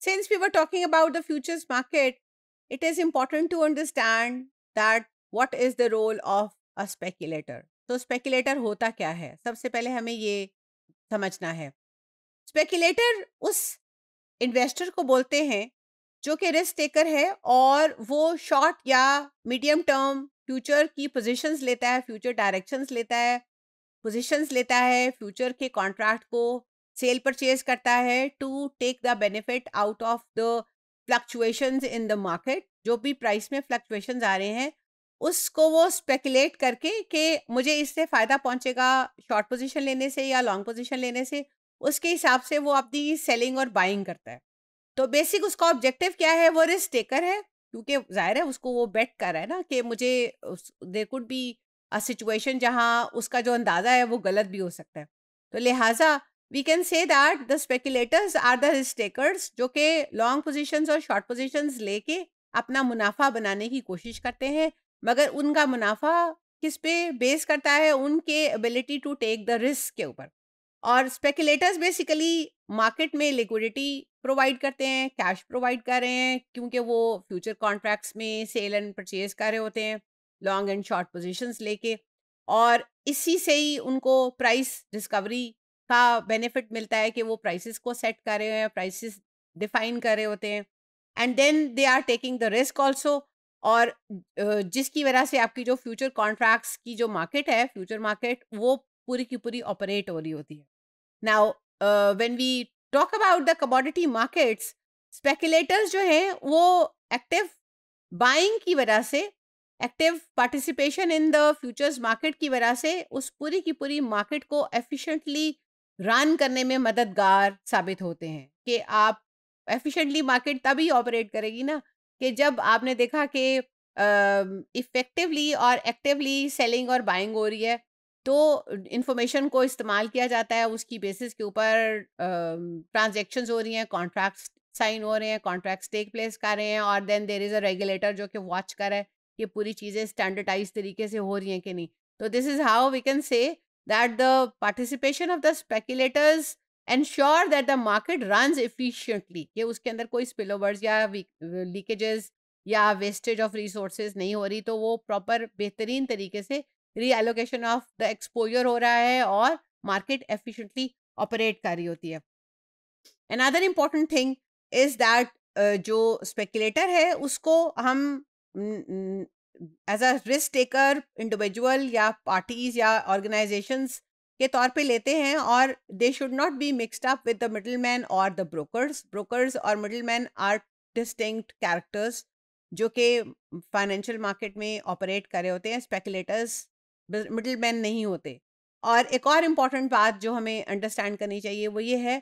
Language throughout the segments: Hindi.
Since we were talking about the futures market, it is important to understand that what is the role of a speculator. तो स्पेकुलेटर होता क्या है सबसे पहले हमें ये समझना है स्पेकुलेटर उस इन्वेस्टर को बोलते हैं जो कि रिस्क टेकर है और वो शॉर्ट या मीडियम टर्म फ्यूचर की पोजीशंस लेता है फ्यूचर डायरेक्शंस लेता है पोजीशंस लेता है फ्यूचर के कॉन्ट्रैक्ट को सेल परचेज करता है to take the benefit out of the fluctuation in the market जो भी प्राइस में फ्लक्चुएशन आ रहे हैं उसको वो स्पेकुलेट करके कि मुझे इससे फ़ायदा पहुंचेगा शॉर्ट पोजीशन लेने से या लॉन्ग पोजीशन लेने से उसके हिसाब से वो अपनी सेलिंग और बाइंग करता है तो बेसिक उसका ऑब्जेक्टिव क्या है वो रिस्क टेकर है क्योंकि जाहिर है उसको वो बेट कर रहा है ना कि मुझे there could be a situation जहाँ उसका जो अंदाज़ा है वो गलत भी हो सकता है तो लिहाजा we can say that the speculators are the risk takers जो कि लॉन्ग पोजिशन और शॉर्ट ले लेके अपना मुनाफा बनाने की कोशिश करते हैं मगर उनका मुनाफा किस पे बेस करता है उनके ability to take the risk के ऊपर और स्पेकुलेटर्स बेसिकली मार्केट में लिक्विडिटी प्रोवाइड करते हैं कैश प्रोवाइड कर रहे हैं क्योंकि वो फ्यूचर कॉन्ट्रैक्ट्स में सेल एंड परचेज कर रहे होते हैं लॉन्ग एंड शॉर्ट पोजीशंस लेके और इसी से ही उनको प्राइस डिस्कवरी का बेनिफिट मिलता है कि वो प्राइसेस को सेट कर रहे हैं प्राइसेस डिफाइन कर रहे होते हैं and then they are taking the risk also और जिसकी वजह से आपकी जो फ्यूचर कॉन्ट्रैक्ट्स की जो मार्केट है फ्यूचर मार्केट वो पूरी की पूरी ऑपरेट हो रही होती है now when we talk about the commodity markets speculators जो हैं वो एक्टिव बाइंग की वजह से active participation in the futures market की वजह से उस पूरी की पूरी मार्केट को एफिशिएंटली रन करने में मददगार साबित होते हैं कि आप एफिशिएंटली मार्केट तभी ऑपरेट करेगी ना कि जब आपने देखा कि इफ़ेक्टिवली और एक्टिवली सेलिंग और बाइंग हो रही है तो इन्फॉर्मेशन को इस्तेमाल किया जाता है उसकी बेसिस के ऊपर ट्रांजेक्शन हो रही हैं कॉन्ट्रैक्ट्स साइन हो रहे हैं कॉन्ट्रैक्ट्स टेक प्लेस कर रहे हैं और then there is a regulator जो कि वॉच कर रहा है कि पूरी चीज़ें स्टैंडर्डाइज तरीके से हो रही हैं कि नहीं तो this is how we can say that the participation of the speculators ensure that the market runs efficiently ये उसके अंदर कोई स्पिल ओवर्स या लीकेजेस या वेस्टेज ऑफ रिसोर्सेज नहीं हो रही तो वो प्रॉपर बेहतरीन तरीके से रीएलोकेशन ऑफ द एक्सपोजर हो रहा है और मार्केट एफिशिएंटली ऑपरेट कर रही होती है another important thing is that जो स्पेकुलेटर है उसको हम as a risk taker individual या पार्टीज या ऑर्गेनाइजेशंस के तौर पे लेते हैं और they should not be mixed up with the middleman और द ब्रोकर्स ब्रोकर्स और middleman are distinct characters जो कि फाइनेंशियल मार्केट में ऑपरेट कर रहे होते हैं स्पेकुलेटर्स मिडल मैन नहीं होते और एक और इम्पॉर्टेंट बात जो हमें अंडरस्टैंड करनी चाहिए वो ये है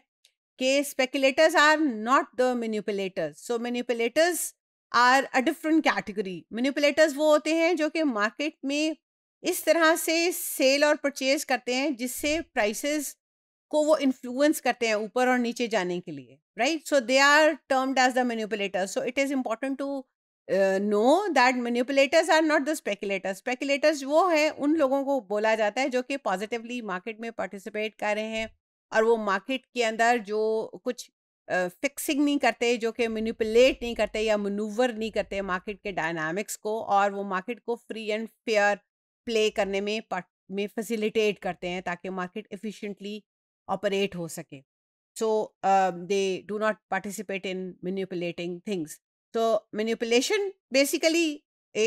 कि speculators are not the manipulators so manipulators are a different category manipulators वो होते हैं जो कि मार्केट में इस तरह से सेल और परचेज करते हैं जिससे प्राइसेस को वो इन्फ्लुएंस करते हैं ऊपर और नीचे जाने के लिए right so they are termed as the manipulators so it is important to know that manipulators are not the speculators speculators वो हैं उन लोगों को बोला जाता है जो कि पॉजिटिवली मार्केट में पार्टिसिपेट कर रहे हैं और वो मार्केट के अंदर जो कुछ फिक्सिंग नहीं करते जो कि मैनिपुलेट नहीं करते या मनूवर नहीं करते मार्केट के डायनामिक्स को और वो मार्केट को फ्री एंड फेयर प्ले करने में में फैसिलिटेट करते हैं ताकि मार्केट एफिशिएंटली ऑपरेट हो सके so they do not participate in manipulating things तो मैनिपुलेशन बेसिकली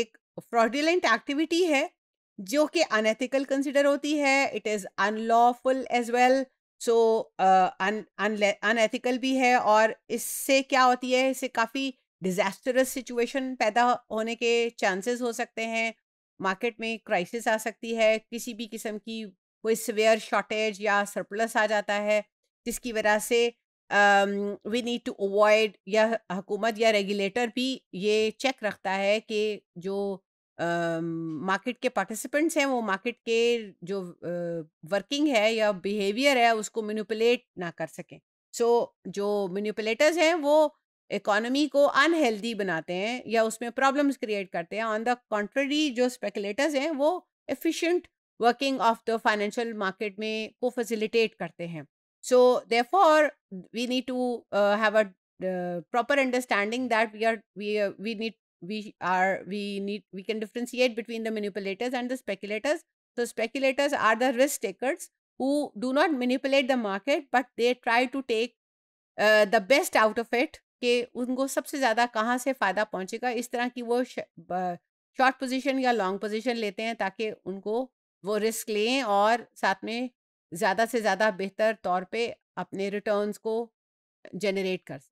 एक फ्रॉडुलेंट एक्टिविटी है जो कि अनएथिकल कंसिडर होती है it is unlawful as well so unethical भी है और इससे क्या होती है इससे काफ़ी डिज़ास्टरस सिचुएशन पैदा होने के चांसेस हो सकते हैं मार्केट में क्राइसिस आ सकती है किसी भी किस्म की कोई सवेयर शॉर्टेज या सरप्लस आ जाता है जिसकी वजह से वी नीड टू अवॉइड या हुकूमत या रेगुलेटर भी ये चेक रखता है कि जो मार्केट के पार्टिसिपेंट्स हैं वो मार्केट के जो वर्किंग है या बिहेवियर है उसको मैनिपुलेट ना कर सकें सो so, जो मैनिपुलेटर्स हैं वो इकोनॉमी को अनहेल्दी बनाते हैं या उसमें प्रॉब्लम्स क्रिएट करते हैं ऑन द कॉन्ट्ररी जो स्पेकुलेटर्स हैं वो efficient working of the financial market में को फैसिलिटेट करते हैं so for we need to have a proper understanding that we are we we need we are we need we can differentiate between the manipulators and the speculators so speculators are the risk takers who do not manipulate the market but they try to take uh, the best out of it ke unko sabse zyada kahan se fayda pahunchega is tarah ki wo short position ya long position lete hain taaki unko wo risk लें aur sath mein zyada se zyada behtar taur pe apne returns ko generate kar